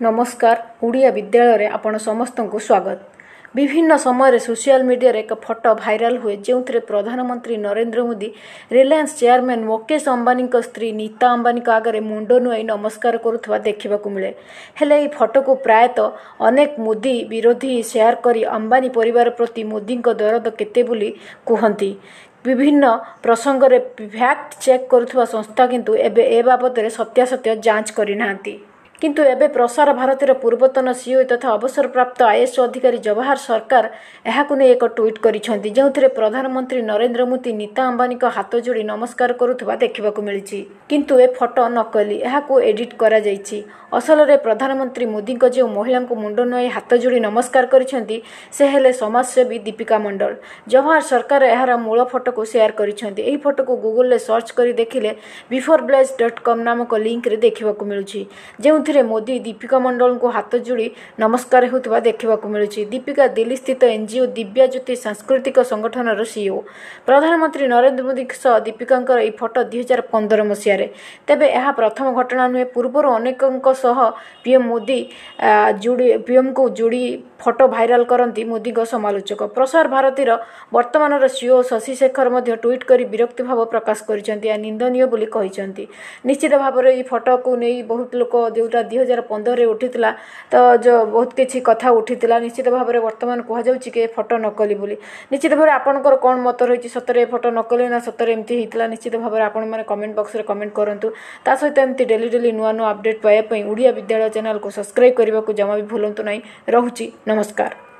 ନମସ୍କାର ଓଡ଼ିଆ ବିଦ୍ୟାଳୟରେ ଆପଣ ସମସ୍ତଙ୍କୁ ସ୍ୱାଗତ ବିଭିନ୍ନ ସମୟରେ ସୋସିଆଲ ମିଡ଼ିଆରେ ଏକ ଫଟୋ ଭାଇରାଲ ହୁଏ ଯେଉଁଥିରେ ପ୍ରଧାନମନ୍ତ୍ରୀ ନରେନ୍ଦ୍ର ମୋଦି ରିଲାଏନ୍ସ ଚେୟାରମ୍ୟାନ୍ ମୁକେଶ ଅମ୍ବାନୀଙ୍କ ସ୍ତ୍ରୀ ନୀତା ଅମ୍ବାନୀଙ୍କ ଆଗରେ ମୁଣ୍ଡ ନୁଆଇ ନମସ୍କାର କରୁଥିବା ଦେଖିବାକୁ ମିଳେ ହେଲେ ଏହି ଫଟୋକୁ ପ୍ରାୟତଃ ଅନେକ ମୋଦି ବିରୋଧୀ ସେୟାର କରି ଅମ୍ବାନୀ ପରିବାର ପ୍ରତି ମୋଦିଙ୍କ ଦରଦ କେତେ ବୋଲି କୁହନ୍ତି ବିଭିନ୍ନ ପ୍ରସଙ୍ଗରେ ଫ୍ୟାକ୍ଟ ଚେକ୍ କରୁଥିବା ସଂସ୍ଥା କିନ୍ତୁ ଏବେ ଏ ବାବଦରେ ସତ୍ୟାସତ୍ୟ ଯାଞ୍ଚ କରିନାହାନ୍ତି କିନ୍ତୁ ଏବେ ପ୍ରସାର ଭାରତୀର ପୂର୍ବତନ ସିଓ ତଥା ଅବସରପ୍ରାପ୍ତ ଆଇଏଏସ୍ ଅଧିକାରୀ ଜବାହର ସରକାର ଏହାକୁ ନେଇ ଏକ ଟ୍ୱିଟ୍ କରିଛନ୍ତି ଯେଉଁଥିରେ ପ୍ରଧାନମନ୍ତ୍ରୀ ନରେନ୍ଦ୍ର ମୋଦି ନୀତା ଅମ୍ବାନୀଙ୍କ ହାତ ଯୋଡ଼ି ନମସ୍କାର କରୁଥିବା ଦେଖିବାକୁ ମିଳିଛି କିନ୍ତୁ ଏ ଫଟୋ ନକଲି ଏହାକୁ ଏଡିଟ୍ କରାଯାଇଛି ଅସଲରେ ପ୍ରଧାନମନ୍ତ୍ରୀ ମୋଦିଙ୍କ ଯେଉଁ ମହିଳାଙ୍କୁ ମୁଣ୍ଡ ନୁଆଇ ହାତ ଯୋଡ଼ି ନମସ୍କାର କରିଛନ୍ତି ସେ ହେଲେ ସମାଜସେବୀ ଦୀପିକା ମଣ୍ଡଳ ଜବାହର ସରକାର ଏହାର ମୂଳ ଫଟୋକୁ ସେୟାର କରିଛନ୍ତି ଏହି ଫଟୋକୁ ଗୁଗୁଲରେ ସର୍ଚ୍ଚ କରି ଦେଖିଲେ ବିଫୋର୍ ବ୍ଲେଜ୍ ଡଟ୍ କମ୍ ନାମକ ଲିଙ୍କରେ ଦେଖିବାକୁ ମିଳୁଛି ଯେଉଁଥିରେ ଯେଉଁଥିରେ ମୋଦି ଦୀପିକା ମଣ୍ଡଳଙ୍କୁ ହାତ ଯୋଡ଼ି ନମସ୍କାର ହେଉଥିବା ଦେଖିବାକୁ ମିଳୁଛି ଦୀପିକା ଦିଲ୍ଲୀ ସ୍ଥିତ ଏନ୍ଜିଓ ଦିବ୍ୟାଜ୍ୟୋତି ସାଂସ୍କୃତିକ ସଂଗଠନର ସିଇଓ ପ୍ରଧାନମନ୍ତ୍ରୀ ନରେନ୍ଦ୍ର ମୋଦିଙ୍କ ସହ ଦୀପିକାଙ୍କର ଏହି ଫଟୋ ଦୁଇ ହଜାର ପନ୍ଦର ମସିହାରେ ତେବେ ଏହା ପ୍ରଥମ ଘଟଣା ନୁହେଁ ପୂର୍ବରୁ ଅନେକଙ୍କ ସହ ପିଏମ୍ ମୋଦି ଯୋଡ଼ି ପିଏମ୍ଙ୍କୁ ଯୋଡ଼ି ଫଟୋ ଭାଇରାଲ୍ କରନ୍ତି ମୋଦିଙ୍କ ସମାଲୋଚକ ପ୍ରସାର ଭାରତୀର ବର୍ତ୍ତମାନର ସିଓ ଶଶି ଶେଖର ମଧ୍ୟ ଟ୍ୱିଟ୍ କରି ବିରକ୍ତି ଭାବ ପ୍ରକାଶ କରିଛନ୍ତି ଏହା ନିନ୍ଦନୀୟ ବୋଲି କହିଛନ୍ତି ନିଶ୍ଚିତ ଭାବରେ ଏହି ଫଟୋକୁ ନେଇ ବହୁତ ଲୋକ ଯେଉଁଟା ଉଠିଥିଲା ଦୁଇ ହଜାର ପନ୍ଦରରେ ଉଠିଥିଲା ତ ଯେଉଁ ବହୁତ କିଛି କଥା ଉଠିଥିଲା ନିଶ୍ଚିତ ଭାବରେ ବର୍ତ୍ତମାନ କୁହାଯାଉଛି କି ଏ ଫଟୋ ନକଲି ବୋଲି ନିଶ୍ଚିତ ଭାବରେ ଆପଣଙ୍କର କ'ଣ ମତ ରହିଛି ସତରେ ଏ ଫଟୋ ନକଲି ନା ସତରେ ଏମିତି ହେଇଥିଲା ନିଶ୍ଚିତ ଭାବରେ ଆପଣମାନେ କମେଣ୍ଟ ବକ୍ସରେ କମେଣ୍ଟ କରନ୍ତୁ ତା ସହିତ ଏମିତି ଡେଲି ଡେଲି ନୂଆ ନୂଆ ଅପଡ଼େଟ୍ ପାଇବା ପାଇଁ ଓଡ଼ିଆ ବିଦ୍ୟାଳୟ ଚ୍ୟାନେଲ୍କୁ ସବସ୍କ୍ରାଇବ୍ କରିବାକୁ ଜମା ବି ଭୁଲନ୍ତୁ ନାହିଁ ରହୁଛି ନମସ୍କାର